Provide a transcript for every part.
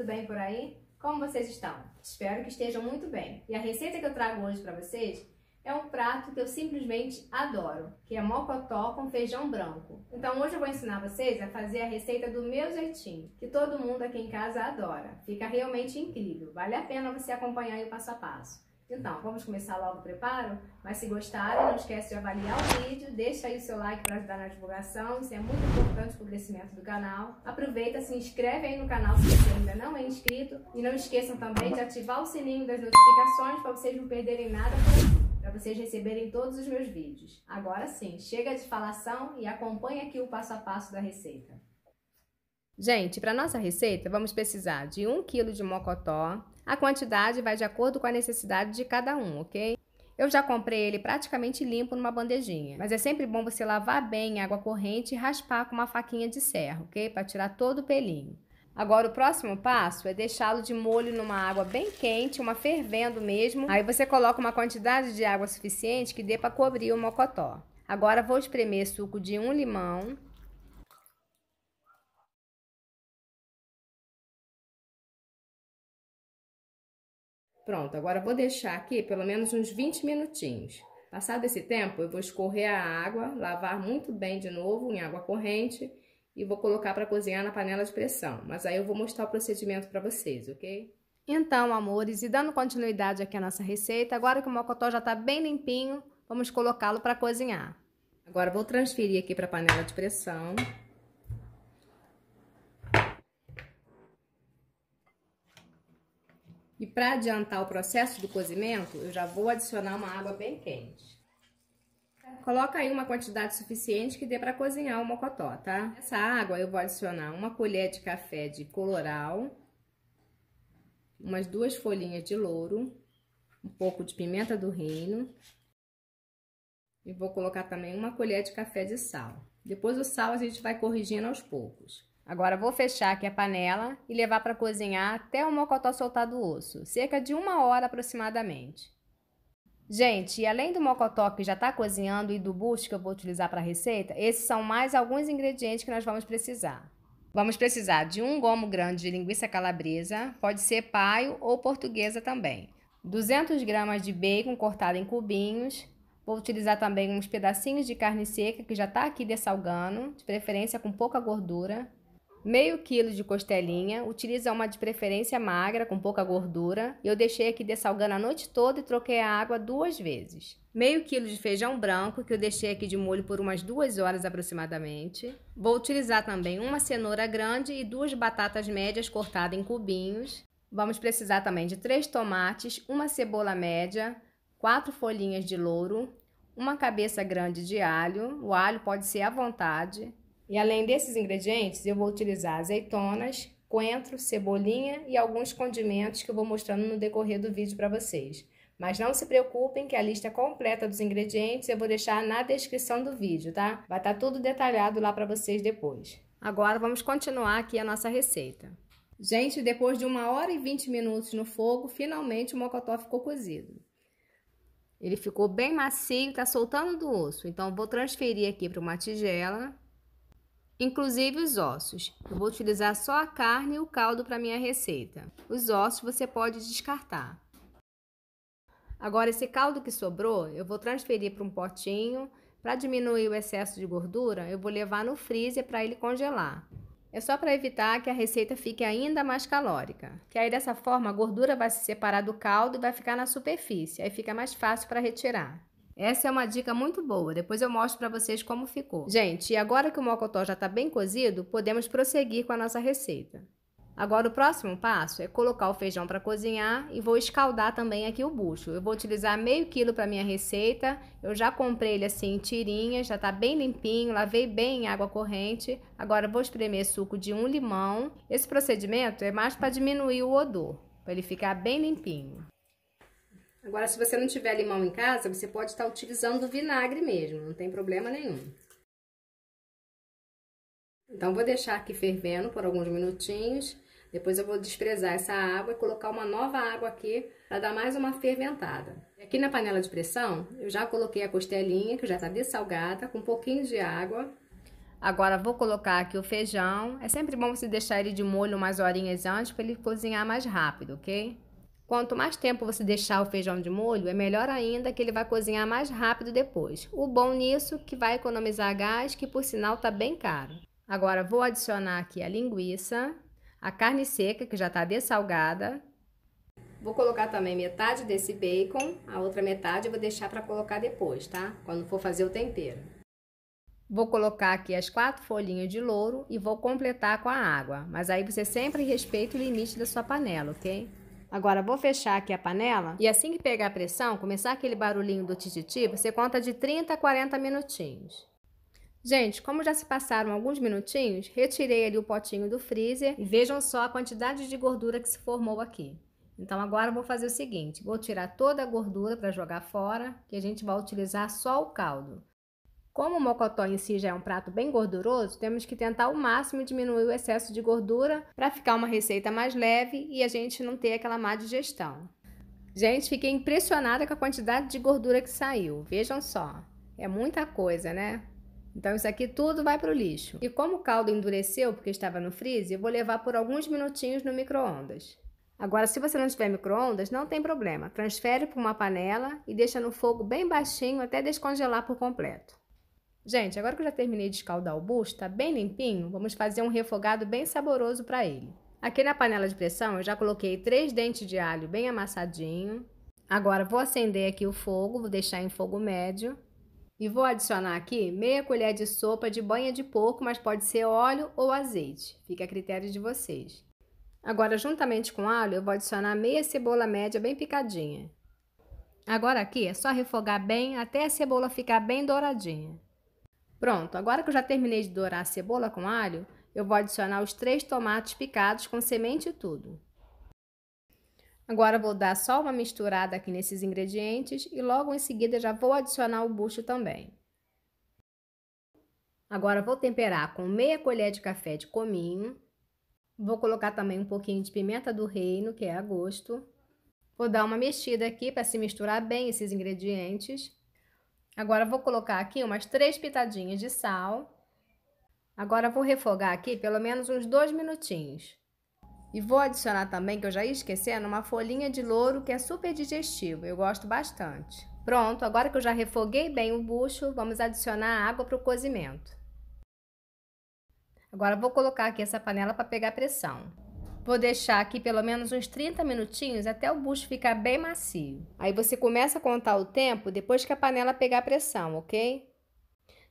tudo bem por aí? Como vocês estão? Espero que estejam muito bem. E a receita que eu trago hoje para vocês é um prato que eu simplesmente adoro, que é mocotó com feijão branco. Então hoje eu vou ensinar vocês a fazer a receita do meu jeitinho, que todo mundo aqui em casa adora. Fica realmente incrível, vale a pena você acompanhar o passo a passo. Então, vamos começar logo o preparo? Mas se gostaram, não esquece de avaliar o vídeo, deixa aí o seu like para ajudar na divulgação, isso é muito importante para o crescimento do canal. Aproveita, se inscreve aí no canal se você ainda não é inscrito e não esqueçam também de ativar o sininho das notificações para vocês não perderem nada para vocês receberem todos os meus vídeos. Agora sim, chega de falação e acompanhe aqui o passo a passo da receita. Gente, para nossa receita, vamos precisar de 1 kg de mocotó, a quantidade vai de acordo com a necessidade de cada um, ok? Eu já comprei ele praticamente limpo numa bandejinha, mas é sempre bom você lavar bem em água corrente e raspar com uma faquinha de serra, ok? Para tirar todo o pelinho. Agora, o próximo passo é deixá-lo de molho numa água bem quente, uma fervendo mesmo. Aí você coloca uma quantidade de água suficiente que dê para cobrir o mocotó. Agora vou espremer suco de um limão, Pronto, agora vou deixar aqui pelo menos uns 20 minutinhos. Passado esse tempo, eu vou escorrer a água, lavar muito bem de novo em água corrente e vou colocar para cozinhar na panela de pressão. Mas aí eu vou mostrar o procedimento para vocês, ok? Então, amores, e dando continuidade aqui à nossa receita, agora que o mocotó já está bem limpinho, vamos colocá-lo para cozinhar. Agora vou transferir aqui para a panela de pressão. E para adiantar o processo do cozimento, eu já vou adicionar uma água bem quente. Coloca aí uma quantidade suficiente que dê para cozinhar o mocotó, tá? Essa água eu vou adicionar uma colher de café de coloral, umas duas folhinhas de louro, um pouco de pimenta do reino e vou colocar também uma colher de café de sal. Depois o sal a gente vai corrigindo aos poucos. Agora vou fechar aqui a panela e levar para cozinhar até o mocotó soltar do osso, cerca de uma hora aproximadamente. Gente, além do mocotó que já está cozinhando e do bucho que eu vou utilizar para a receita, esses são mais alguns ingredientes que nós vamos precisar. Vamos precisar de um gomo grande de linguiça calabresa, pode ser paio ou portuguesa também. 200 gramas de bacon cortado em cubinhos. Vou utilizar também uns pedacinhos de carne seca que já está aqui dessalgando, de preferência com pouca gordura. Meio quilo de costelinha, utiliza uma de preferência magra, com pouca gordura. Eu deixei aqui dessalgando a noite toda e troquei a água duas vezes. Meio quilo de feijão branco, que eu deixei aqui de molho por umas duas horas aproximadamente. Vou utilizar também uma cenoura grande e duas batatas médias cortadas em cubinhos. Vamos precisar também de três tomates, uma cebola média, quatro folhinhas de louro, uma cabeça grande de alho, o alho pode ser à vontade, e além desses ingredientes, eu vou utilizar azeitonas, coentro, cebolinha e alguns condimentos que eu vou mostrando no decorrer do vídeo para vocês. Mas não se preocupem que a lista é completa dos ingredientes eu vou deixar na descrição do vídeo, tá? Vai estar tá tudo detalhado lá para vocês depois. Agora vamos continuar aqui a nossa receita. Gente, depois de uma hora e 20 minutos no fogo, finalmente o mocotó ficou cozido. Ele ficou bem macio, tá soltando do osso. Então, vou transferir aqui para uma tigela inclusive os ossos. Eu vou utilizar só a carne e o caldo para minha receita. Os ossos você pode descartar. Agora, esse caldo que sobrou, eu vou transferir para um potinho. Para diminuir o excesso de gordura, eu vou levar no freezer para ele congelar. É só para evitar que a receita fique ainda mais calórica. Que aí dessa forma a gordura vai se separar do caldo e vai ficar na superfície, aí fica mais fácil para retirar. Essa é uma dica muito boa, depois eu mostro para vocês como ficou. Gente, e agora que o mocotó já está bem cozido, podemos prosseguir com a nossa receita. Agora o próximo passo é colocar o feijão para cozinhar e vou escaldar também aqui o bucho. Eu vou utilizar meio quilo para minha receita. Eu já comprei ele assim em tirinhas, já está bem limpinho, lavei bem em água corrente. Agora vou espremer suco de um limão. Esse procedimento é mais para diminuir o odor, para ele ficar bem limpinho. Agora, se você não tiver limão em casa, você pode estar utilizando vinagre mesmo, não tem problema nenhum. Então, vou deixar aqui fervendo por alguns minutinhos. Depois eu vou desprezar essa água e colocar uma nova água aqui para dar mais uma ferventada. Aqui na panela de pressão, eu já coloquei a costelinha, que já está dessalgada, com um pouquinho de água. Agora vou colocar aqui o feijão. É sempre bom você deixar ele de molho umas horinhas antes para ele cozinhar mais rápido, ok? Quanto mais tempo você deixar o feijão de molho, é melhor ainda que ele vai cozinhar mais rápido depois. O bom nisso é que vai economizar gás, que por sinal está bem caro. Agora vou adicionar aqui a linguiça, a carne seca que já está dessalgada. Vou colocar também metade desse bacon, a outra metade eu vou deixar para colocar depois, tá? Quando for fazer o tempero. Vou colocar aqui as quatro folhinhas de louro e vou completar com a água, mas aí você sempre respeita o limite da sua panela, ok? Agora vou fechar aqui a panela e assim que pegar a pressão, começar aquele barulhinho do tititi, você conta de 30 a 40 minutinhos. Gente, como já se passaram alguns minutinhos, retirei ali o potinho do freezer e vejam só a quantidade de gordura que se formou aqui. Então agora vou fazer o seguinte, vou tirar toda a gordura para jogar fora, que a gente vai utilizar só o caldo. Como o mocotó em si já é um prato bem gorduroso, temos que tentar ao máximo diminuir o excesso de gordura para ficar uma receita mais leve e a gente não ter aquela má digestão. Gente, fiquei impressionada com a quantidade de gordura que saiu. Vejam só, é muita coisa, né? Então isso aqui tudo vai para o lixo. E como o caldo endureceu porque estava no freezer, eu vou levar por alguns minutinhos no micro-ondas. Agora, se você não tiver micro-ondas, não tem problema. Transfere para uma panela e deixa no fogo bem baixinho até descongelar por completo. Gente, agora que eu já terminei de escaldar o busto, tá bem limpinho, vamos fazer um refogado bem saboroso para ele. Aqui na panela de pressão eu já coloquei três dentes de alho bem amassadinho. Agora vou acender aqui o fogo, vou deixar em fogo médio. E vou adicionar aqui meia colher de sopa de banha de porco, mas pode ser óleo ou azeite. Fica a critério de vocês. Agora, juntamente com o alho, eu vou adicionar meia cebola média bem picadinha. Agora aqui é só refogar bem até a cebola ficar bem douradinha. Pronto, agora que eu já terminei de dourar a cebola com alho, eu vou adicionar os três tomates picados com semente e tudo. Agora vou dar só uma misturada aqui nesses ingredientes e logo em seguida já vou adicionar o bucho também. Agora vou temperar com meia colher de café de cominho. Vou colocar também um pouquinho de pimenta do reino, que é a gosto. Vou dar uma mexida aqui para se misturar bem esses ingredientes. Agora vou colocar aqui umas três pitadinhas de sal. Agora vou refogar aqui pelo menos uns dois minutinhos. E vou adicionar também, que eu já ia esquecendo, uma folhinha de louro que é super digestivo, eu gosto bastante. Pronto, agora que eu já refoguei bem o bucho, vamos adicionar água para o cozimento. Agora vou colocar aqui essa panela para pegar pressão. Vou deixar aqui pelo menos uns 30 minutinhos até o bucho ficar bem macio. Aí você começa a contar o tempo depois que a panela pegar pressão, ok?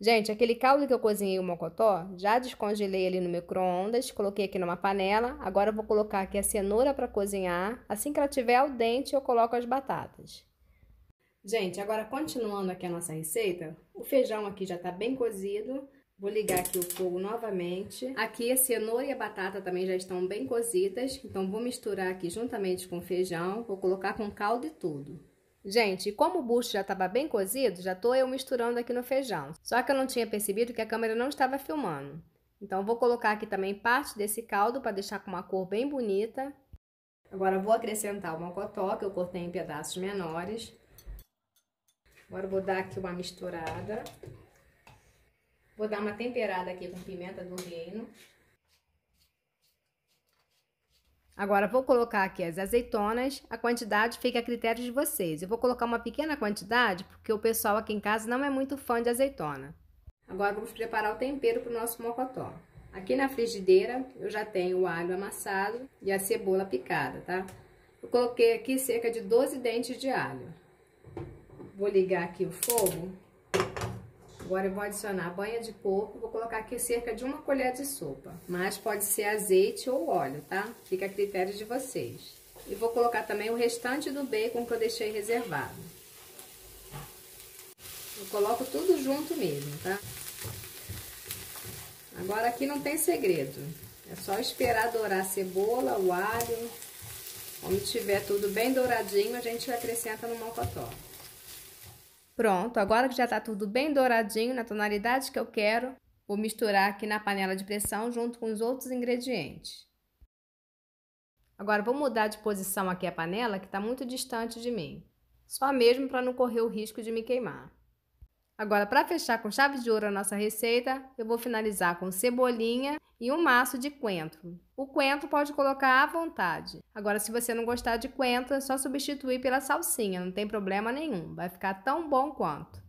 Gente, aquele caldo que eu cozinhei o mocotó, já descongelei ali no micro-ondas, coloquei aqui numa panela. Agora vou colocar aqui a cenoura para cozinhar. Assim que ela tiver al dente, eu coloco as batatas. Gente, agora continuando aqui a nossa receita, o feijão aqui já está bem cozido. Vou ligar aqui o fogo novamente. Aqui a cenoura e a batata também já estão bem cozidas, então vou misturar aqui juntamente com o feijão, vou colocar com caldo e tudo. Gente, como o bucho já estava bem cozido, já estou eu misturando aqui no feijão. Só que eu não tinha percebido que a câmera não estava filmando. Então vou colocar aqui também parte desse caldo para deixar com uma cor bem bonita. Agora vou acrescentar o mocotó que eu cortei em pedaços menores. Agora vou dar aqui uma misturada. Vou dar uma temperada aqui com pimenta do reino. Agora vou colocar aqui as azeitonas, a quantidade fica a critério de vocês. Eu vou colocar uma pequena quantidade porque o pessoal aqui em casa não é muito fã de azeitona. Agora vamos preparar o tempero para o nosso mocotó. Aqui na frigideira eu já tenho o alho amassado e a cebola picada, tá? Eu coloquei aqui cerca de 12 dentes de alho. Vou ligar aqui o fogo Agora eu vou adicionar banha de coco, vou colocar aqui cerca de uma colher de sopa, mas pode ser azeite ou óleo, tá? Fica a critério de vocês. E vou colocar também o restante do bacon que eu deixei reservado. Eu coloco tudo junto mesmo, tá? Agora aqui não tem segredo, é só esperar dourar a cebola, o alho. Quando tiver tudo bem douradinho, a gente acrescenta no mocotó. Pronto, agora que já está tudo bem douradinho, na tonalidade que eu quero, vou misturar aqui na panela de pressão junto com os outros ingredientes. Agora vou mudar de posição aqui a panela, que está muito distante de mim. Só mesmo para não correr o risco de me queimar. Agora, para fechar com chave de ouro a nossa receita, eu vou finalizar com cebolinha e um maço de coentro. O coentro pode colocar à vontade. Agora, se você não gostar de coentro, é só substituir pela salsinha, não tem problema nenhum, vai ficar tão bom quanto.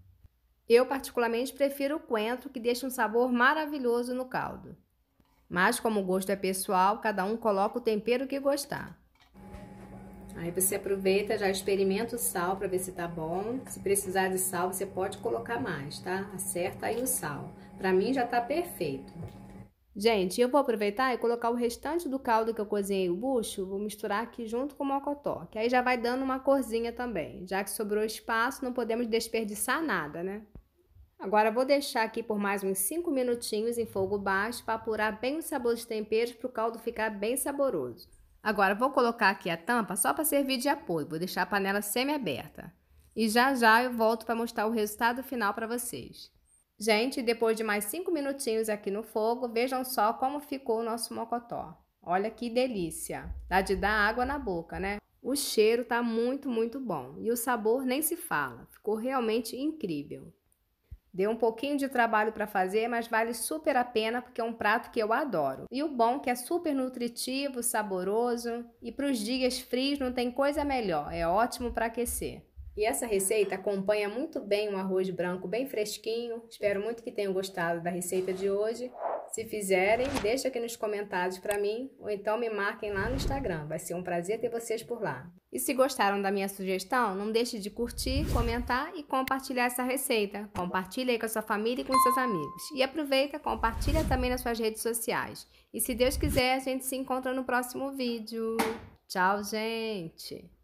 Eu, particularmente, prefiro o coentro, que deixa um sabor maravilhoso no caldo. Mas, como o gosto é pessoal, cada um coloca o tempero que gostar. Aí você aproveita, já experimenta o sal para ver se tá bom. Se precisar de sal, você pode colocar mais, tá? Acerta aí o sal. Para mim já tá perfeito. Gente, eu vou aproveitar e colocar o restante do caldo que eu cozinhei o bucho, vou misturar aqui junto com o mocotó, que aí já vai dando uma corzinha também. Já que sobrou espaço, não podemos desperdiçar nada, né? Agora vou deixar aqui por mais uns 5 minutinhos em fogo baixo para apurar bem o sabor dos temperos para o caldo ficar bem saboroso. Agora vou colocar aqui a tampa só para servir de apoio, vou deixar a panela semi-aberta. E já já eu volto para mostrar o resultado final para vocês. Gente, depois de mais 5 minutinhos aqui no fogo, vejam só como ficou o nosso mocotó. Olha que delícia! Dá de dar água na boca, né? O cheiro tá muito, muito bom e o sabor nem se fala. Ficou realmente incrível. Deu um pouquinho de trabalho para fazer, mas vale super a pena porque é um prato que eu adoro. E o bom é que é super nutritivo, saboroso e para os dias frios não tem coisa melhor, é ótimo para aquecer. E essa receita acompanha muito bem um arroz branco bem fresquinho. Espero muito que tenham gostado da receita de hoje. Se fizerem, deixa aqui nos comentários para mim ou então me marquem lá no Instagram. Vai ser um prazer ter vocês por lá. E se gostaram da minha sugestão, não deixe de curtir, comentar e compartilhar essa receita. Compartilha aí com a sua família e com seus amigos. E aproveita, compartilha também nas suas redes sociais. E se Deus quiser, a gente se encontra no próximo vídeo. Tchau, gente!